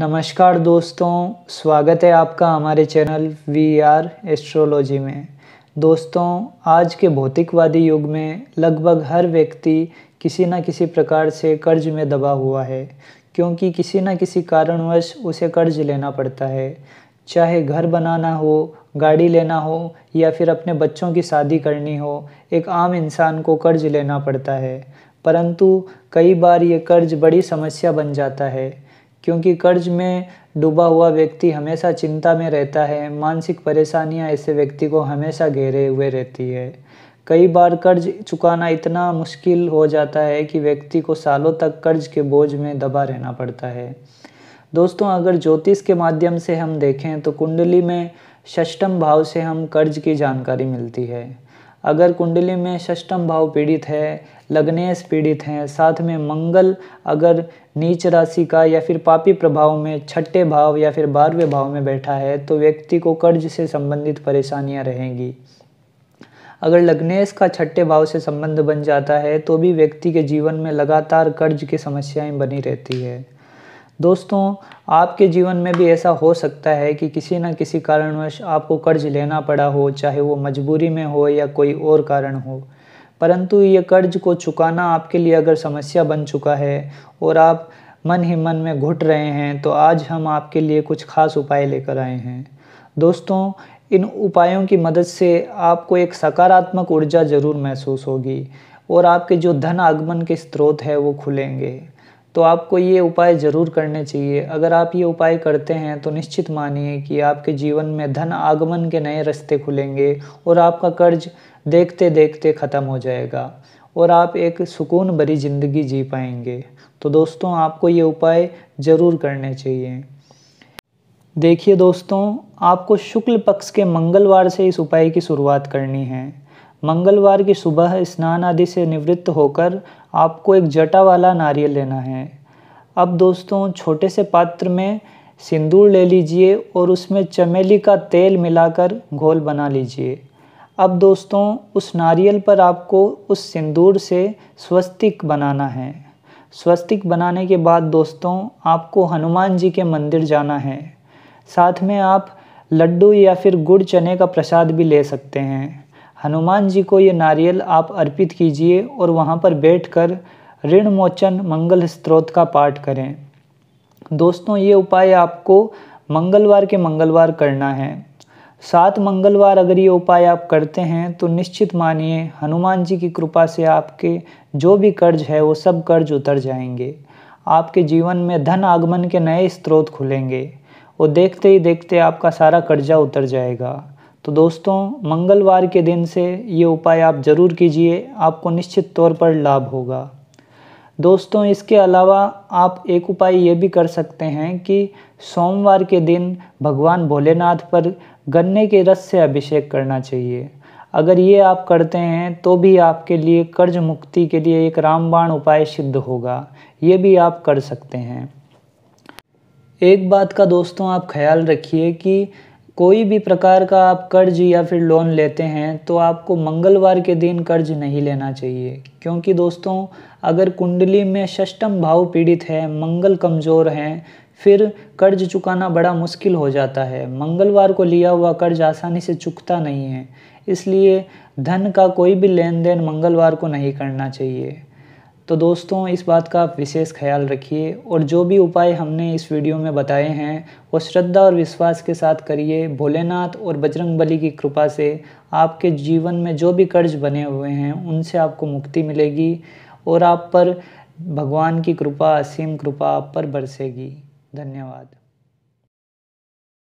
नमस्कार दोस्तों स्वागत है आपका हमारे चैनल वी आर एस्ट्रोलॉजी में दोस्तों आज के भौतिकवादी युग में लगभग हर व्यक्ति किसी न किसी प्रकार से कर्ज में दबा हुआ है क्योंकि किसी न किसी कारणवश उसे कर्ज लेना पड़ता है चाहे घर बनाना हो गाड़ी लेना हो या फिर अपने बच्चों की शादी करनी हो एक आम इंसान को कर्ज लेना पड़ता है परंतु कई बार ये कर्ज बड़ी समस्या बन जाता है क्योंकि कर्ज में डूबा हुआ व्यक्ति हमेशा चिंता में रहता है मानसिक परेशानियां ऐसे व्यक्ति को हमेशा घेरे हुए रहती है कई बार कर्ज चुकाना इतना मुश्किल हो जाता है कि व्यक्ति को सालों तक कर्ज के बोझ में दबा रहना पड़ता है दोस्तों अगर ज्योतिष के माध्यम से हम देखें तो कुंडली में षष्टम भाव से हम कर्ज की जानकारी मिलती है अगर कुंडली में षष्टम भाव पीड़ित है लग्नेश पीड़ित हैं साथ में मंगल अगर नीच राशि का या फिर पापी प्रभाव में छठे भाव या फिर बारहवें भाव में बैठा है तो व्यक्ति को कर्ज से संबंधित परेशानियां रहेंगी अगर लग्नेश का छठे भाव से संबंध बन जाता है तो भी व्यक्ति के जीवन में लगातार कर्ज की समस्याएं बनी रहती है दोस्तों आपके जीवन में भी ऐसा हो सकता है कि किसी ना किसी कारणवश आपको कर्ज लेना पड़ा हो चाहे वो मजबूरी में हो या कोई और कारण हो परंतु ये कर्ज को चुकाना आपके लिए अगर समस्या बन चुका है और आप मन ही मन में घुट रहे हैं तो आज हम आपके लिए कुछ खास उपाय लेकर आए हैं दोस्तों इन उपायों की मदद से आपको एक सकारात्मक ऊर्जा ज़रूर महसूस होगी और आपके जो धन आगमन के स्रोत है वो खुलेंगे तो आपको ये उपाय ज़रूर करने चाहिए अगर आप ये उपाय करते हैं तो निश्चित मानिए कि आपके जीवन में धन आगमन के नए रास्ते खुलेंगे और आपका कर्ज देखते देखते ख़त्म हो जाएगा और आप एक सुकून भरी ज़िंदगी जी पाएंगे तो दोस्तों आपको ये उपाय ज़रूर करने चाहिए देखिए दोस्तों आपको शुक्ल पक्ष के मंगलवार से इस उपाय की शुरुआत करनी है मंगलवार की सुबह स्नान आदि से निवृत्त होकर आपको एक जटा वाला नारियल लेना है अब दोस्तों छोटे से पात्र में सिंदूर ले लीजिए और उसमें चमेली का तेल मिलाकर घोल बना लीजिए अब दोस्तों उस नारियल पर आपको उस सिंदूर से स्वस्तिक बनाना है स्वस्तिक बनाने के बाद दोस्तों आपको हनुमान जी के मंदिर जाना है साथ में आप लड्डू या फिर गुड़ चने का प्रसाद भी ले सकते हैं हनुमान जी को ये नारियल आप अर्पित कीजिए और वहाँ पर बैठकर ऋण मोचन मंगल स्त्रोत का पाठ करें दोस्तों ये उपाय आपको मंगलवार के मंगलवार करना है सात मंगलवार अगर ये उपाय आप करते हैं तो निश्चित मानिए हनुमान जी की कृपा से आपके जो भी कर्ज है वो सब कर्ज उतर जाएंगे आपके जीवन में धन आगमन के नए स्त्रोत खुलेंगे और देखते ही देखते आपका सारा कर्जा उतर जाएगा तो दोस्तों मंगलवार के दिन से ये उपाय आप ज़रूर कीजिए आपको निश्चित तौर पर लाभ होगा दोस्तों इसके अलावा आप एक उपाय ये भी कर सकते हैं कि सोमवार के दिन भगवान भोलेनाथ पर गन्ने के रस से अभिषेक करना चाहिए अगर ये आप करते हैं तो भी आपके लिए कर्ज मुक्ति के लिए एक रामबाण उपाय सिद्ध होगा ये भी आप कर सकते हैं एक बात का दोस्तों आप ख्याल रखिए कि कोई भी प्रकार का आप कर्ज या फिर लोन लेते हैं तो आपको मंगलवार के दिन कर्ज नहीं लेना चाहिए क्योंकि दोस्तों अगर कुंडली में षष्टम भाव पीड़ित है मंगल कमज़ोर हैं फिर कर्ज चुकाना बड़ा मुश्किल हो जाता है मंगलवार को लिया हुआ कर्ज आसानी से चुकता नहीं है इसलिए धन का कोई भी लेन देन मंगलवार को नहीं करना चाहिए तो दोस्तों इस बात का आप विशेष ख्याल रखिए और जो भी उपाय हमने इस वीडियो में बताए हैं वो श्रद्धा और विश्वास के साथ करिए भोलेनाथ और बजरंग बली की कृपा से आपके जीवन में जो भी कर्ज बने हुए हैं उनसे आपको मुक्ति मिलेगी और आप पर भगवान की कृपा असीम कृपा आप पर बरसेगी धन्यवाद